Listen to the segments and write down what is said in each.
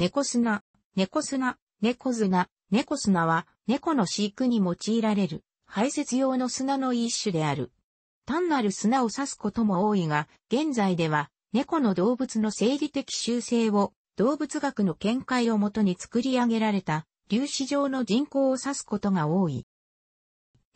猫砂、猫砂、猫砂、猫砂は猫の飼育に用いられる排泄用の砂の一種である。単なる砂を指すことも多いが、現在では猫の動物の生理的習性を動物学の見解をもとに作り上げられた粒子状の人口を指すことが多い。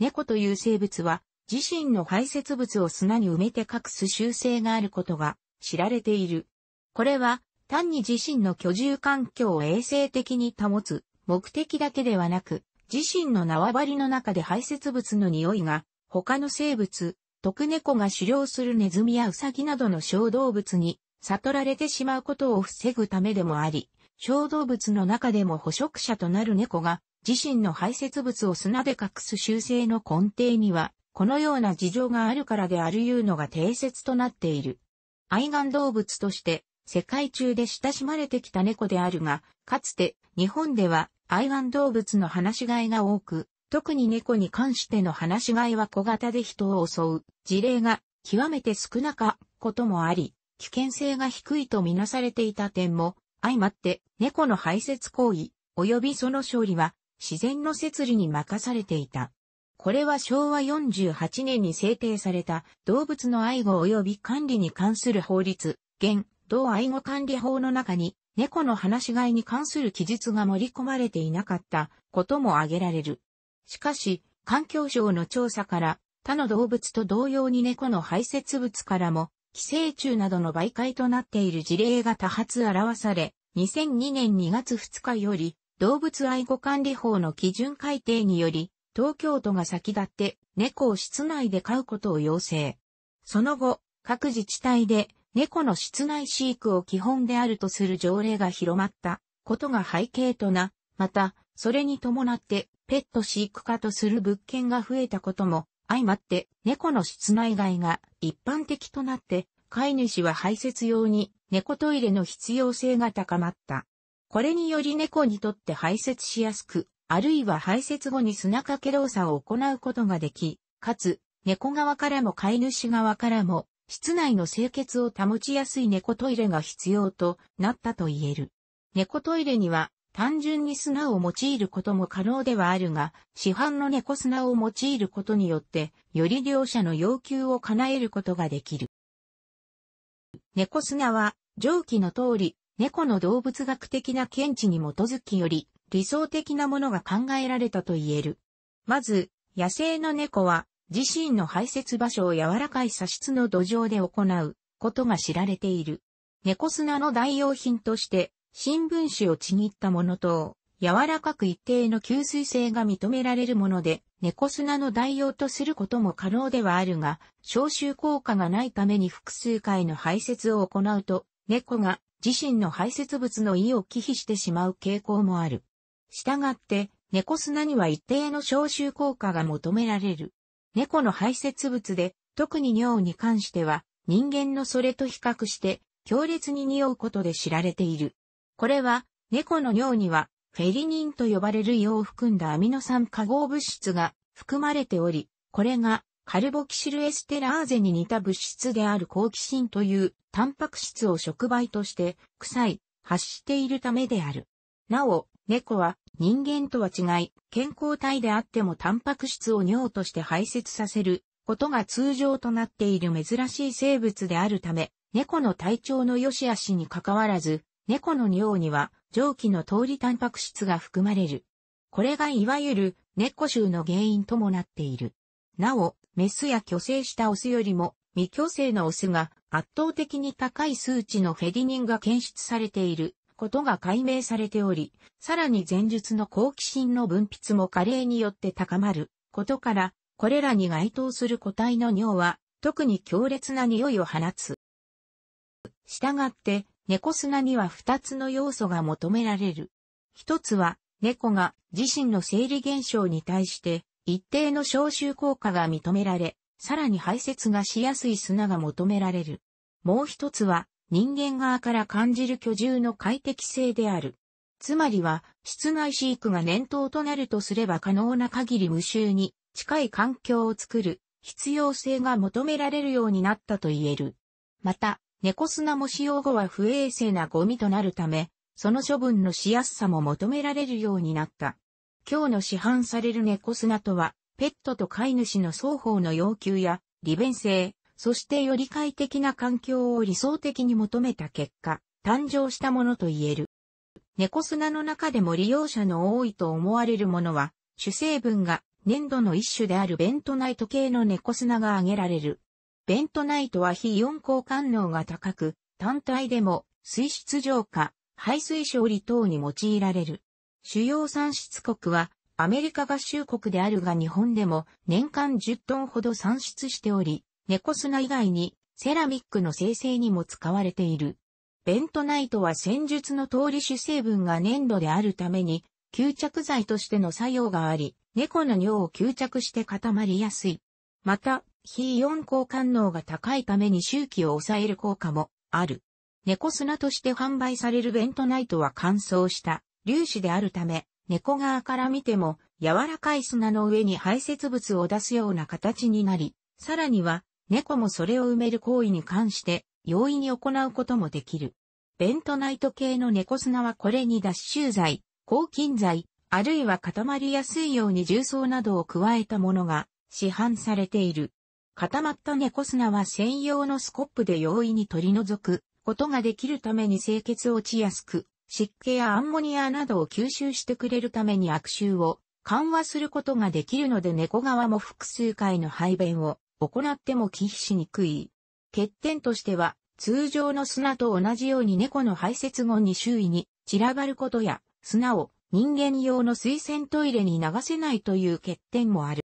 猫という生物は自身の排泄物を砂に埋めて隠す習性があることが知られている。これは単に自身の居住環境を衛生的に保つ目的だけではなく、自身の縄張りの中で排泄物の匂いが、他の生物、特猫が狩猟するネズミやウサギなどの小動物に悟られてしまうことを防ぐためでもあり、小動物の中でも捕食者となる猫が自身の排泄物を砂で隠す習性の根底には、このような事情があるからであるいうのが定説となっている。愛玩動物として世界中で親しまれてきた猫であるが、かつて日本では愛玩動物の話し飼いが多く、特に猫に関しての話し飼いは小型で人を襲う事例が極めて少なかこともあり、危険性が低いとみなされていた点も相まって猫の排泄行為及びその勝利は自然の摂理に任されていた。これは昭和48年に制定された動物の愛護及び管理に関する法律、現同愛護管理法の中に猫の放し飼いに関する記述が盛り込まれていなかったことも挙げられる。しかし、環境省の調査から他の動物と同様に猫の排泄物からも寄生虫などの媒介となっている事例が多発表され、2002年2月2日より動物愛護管理法の基準改定により、東京都が先立って猫を室内で飼うことを要請。その後、各自治体で猫の室内飼育を基本であるとする条例が広まったことが背景とな、また、それに伴ってペット飼育家とする物件が増えたことも相まって猫の室内外が一般的となって飼い主は排泄用に猫トイレの必要性が高まった。これにより猫にとって排泄しやすく、あるいは排泄後に砂かけ動作を行うことができ、かつ、猫側からも飼い主側からも室内の清潔を保ちやすい猫トイレが必要となったと言える。猫トイレには単純に砂を用いることも可能ではあるが、市販の猫砂を用いることによって、より両者の要求を叶えることができる。猫砂は、上記の通り、猫の動物学的な見地に基づきより、理想的なものが考えられたと言える。まず、野生の猫は、自身の排泄場所を柔らかい砂質の土壌で行うことが知られている。猫砂の代用品として、新聞紙をちぎったものと、柔らかく一定の吸水性が認められるもので、猫砂の代用とすることも可能ではあるが、消臭効果がないために複数回の排泄を行うと、猫が自身の排泄物の意を忌避してしまう傾向もある。したがって、猫砂には一定の消臭効果が求められる。猫の排泄物で、特に尿に関しては、人間のそれと比較して、強烈に匂うことで知られている。これは、猫の尿には、フェリニンと呼ばれる硫黄を含んだアミノ酸化合物質が含まれており、これがカルボキシルエステラーゼに似た物質である好奇心というタンパク質を触媒として臭い、発しているためである。なお、猫は人間とは違い、健康体であってもタンパク質を尿として排泄させることが通常となっている珍しい生物であるため、猫の体調の良し悪しに関わらず、猫の尿には蒸気の通りタンパク質が含まれる。これがいわゆる猫臭の原因ともなっている。なお、メスや虚勢したオスよりも未虚勢のオスが圧倒的に高い数値のフェディニンが検出されていることが解明されており、さらに前述の好奇心の分泌も加齢によって高まることから、これらに該当する個体の尿は、特に強烈な匂いを放つ。したがって、猫砂には二つの要素が求められる。一つは、猫が自身の生理現象に対して一定の消臭効果が認められ、さらに排泄がしやすい砂が求められる。もう一つは、人間側から感じる居住の快適性である。つまりは、室内飼育が念頭となるとすれば可能な限り無臭に近い環境を作る必要性が求められるようになったと言える。また、猫砂も使用後は不衛生なゴミとなるため、その処分のしやすさも求められるようになった。今日の市販される猫砂とは、ペットと飼い主の双方の要求や利便性、そしてより快適な環境を理想的に求めた結果、誕生したものと言える。猫砂の中でも利用者の多いと思われるものは、主成分が粘土の一種であるベントナイト系の猫砂が挙げられる。ベントナイトは非四交換能が高く、単体でも水質浄化、排水処理等に用いられる。主要産出国はアメリカ合衆国であるが日本でも年間10トンほど産出しており、猫砂以外にセラミックの生成にも使われている。ベントナイトは戦術の通り主成分が粘土であるために、吸着剤としての作用があり、猫の尿を吸着して固まりやすい。また、非イオン交換能が高いために周期を抑える効果もある。猫砂として販売されるベントナイトは乾燥した粒子であるため、猫側から見ても柔らかい砂の上に排泄物を出すような形になり、さらには猫もそれを埋める行為に関して容易に行うこともできる。ベントナイト系の猫砂はこれに脱臭剤、抗菌剤、あるいは固まりやすいように重曹などを加えたものが市販されている。固まった猫砂は専用のスコップで容易に取り除くことができるために清潔落ちやすく、湿気やアンモニアなどを吸収してくれるために悪臭を緩和することができるので猫側も複数回の排便を行っても忌避しにくい。欠点としては、通常の砂と同じように猫の排泄後に周囲に散らばることや、砂を人間用の水洗トイレに流せないという欠点もある。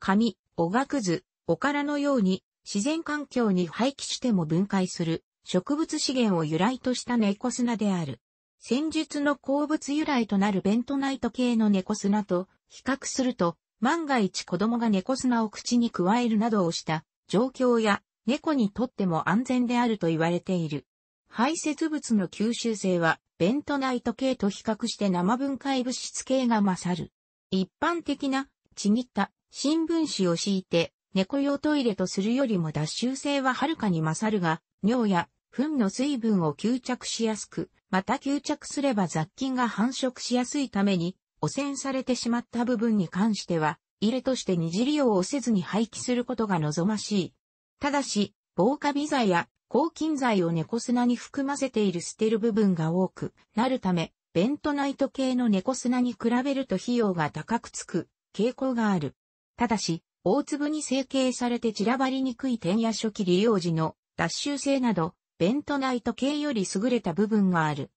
紙、おがくず、おからのように自然環境に廃棄しても分解する植物資源を由来とした猫砂である。戦術の鉱物由来となるベントナイト系の猫砂と比較すると万が一子供が猫砂を口に加えるなどをした状況や猫にとっても安全であると言われている。排泄物の吸収性はベントナイト系と比較して生分解物質系が勝る。一般的なちぎった新聞紙を敷いて猫用トイレとするよりも脱臭性ははるかに勝るが、尿や糞の水分を吸着しやすく、また吸着すれば雑菌が繁殖しやすいために汚染されてしまった部分に関しては、入れとして二次利用をせずに廃棄することが望ましい。ただし、防火微剤や抗菌剤を猫砂に含ませている捨てる部分が多くなるため、ベントナイト系の猫砂に比べると費用が高くつく傾向がある。ただし、大粒に成形されて散らばりにくい点や初期利用時の脱臭性など、ベントナイト系より優れた部分がある。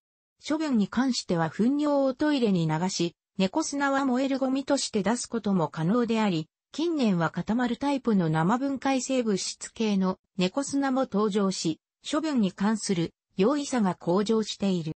処分に関しては糞尿をトイレに流し、猫砂は燃えるゴミとして出すことも可能であり、近年は固まるタイプの生分解性物質系の猫砂も登場し、処分に関する容易さが向上している。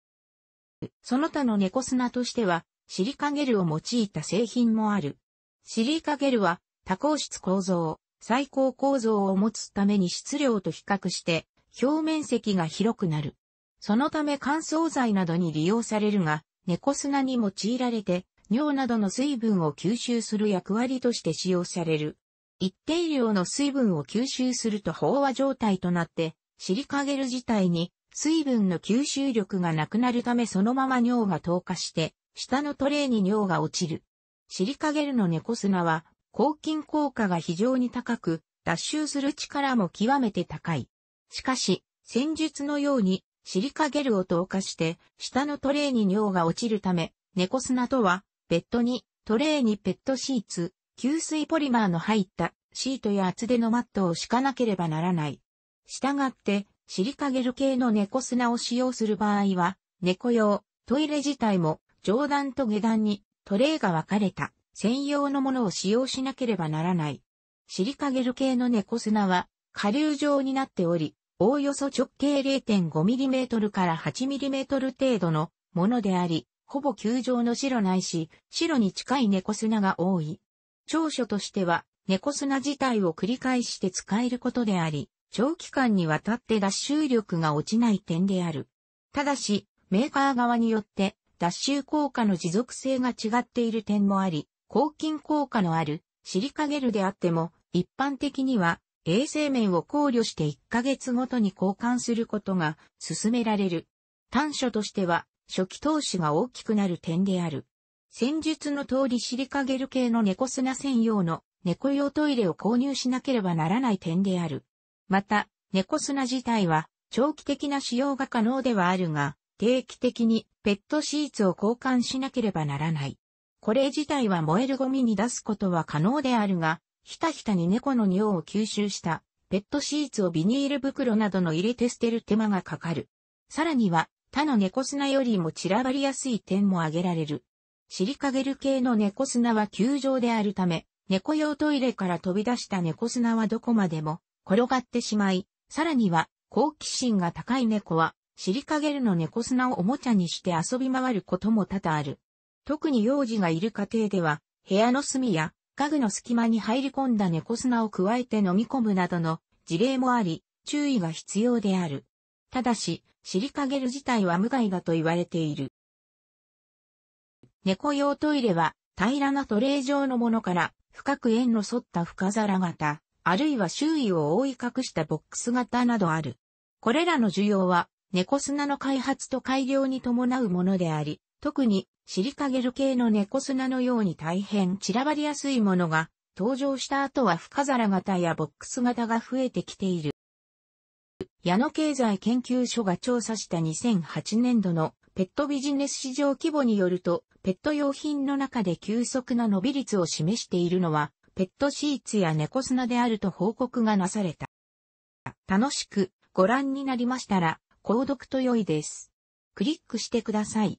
その他の猫砂としては、シリカゲルを用いた製品もある。シリカゲルは多孔質構造、最高構造を持つために質量と比較して表面積が広くなる。そのため乾燥剤などに利用されるが、猫砂に用いられて、尿などの水分を吸収する役割として使用される。一定量の水分を吸収すると飽和状態となって、シリカゲル自体に水分の吸収力がなくなるためそのまま尿が透過して、下のトレーに尿が落ちる。シリカゲルの猫砂は、抗菌効果が非常に高く、脱臭する力も極めて高い。しかし、戦術のようにシリカゲルを投下して、下のトレイに尿が落ちるため、猫砂とは、ベッドに、トレイにペットシーツ、吸水ポリマーの入ったシートや厚手のマットを敷かなければならない。従って、シリカゲル系の猫砂を使用する場合は、猫用、トイレ自体も、上段と下段に、トレイが分かれた、専用のものを使用しなければならない。シリカゲル系の猫砂は、下流状になっており、おおよそ直径 0.5mm から 8mm 程度のものであり、ほぼ球状の白ないし、白に近い猫砂が多い。長所としては、猫砂自体を繰り返して使えることであり、長期間にわたって脱臭力が落ちない点である。ただし、メーカー側によって脱臭効果の持続性が違っている点もあり、抗菌効果のあるシリカゲルであっても、一般的には衛生面を考慮して1ヶ月ごとに交換することが進められる。短所としては、初期投資が大きくなる点である。戦術の通りシリカゲル系の猫砂専用の猫用トイレを購入しなければならない点である。また、猫砂自体は長期的な使用が可能ではあるが、定期的にペットシーツを交換しなければならない。これ自体は燃えるゴミに出すことは可能であるが、ひたひたに猫の尿を吸収したペットシーツをビニール袋などの入れて捨てる手間がかかる。さらには他の猫砂よりも散らばりやすい点も挙げられる。シリカゲル系の猫砂は球状であるため、猫用トイレから飛び出した猫砂はどこまでも転がってしまい、さらには好奇心が高い猫はシリカゲルの猫砂をおもちゃにして遊び回ることも多々ある。特に幼児がいる家庭では、部屋の隅や家具の隙間に入り込んだ猫砂を加えて飲み込むなどの事例もあり、注意が必要である。ただし、尻カゲる自体は無害だと言われている。猫用トイレは平らなトレー状のものから深く円の沿った深皿型、あるいは周囲を覆い隠したボックス型などある。これらの需要は猫砂の開発と改良に伴うものであり、特にシリカゲル系の猫砂のように大変散らばりやすいものが登場した後は深皿型やボックス型が増えてきている。矢野経済研究所が調査した2008年度のペットビジネス市場規模によると、ペット用品の中で急速な伸び率を示しているのは、ペットシーツや猫砂であると報告がなされた。楽しくご覧になりましたら、購読と良いです。クリックしてください。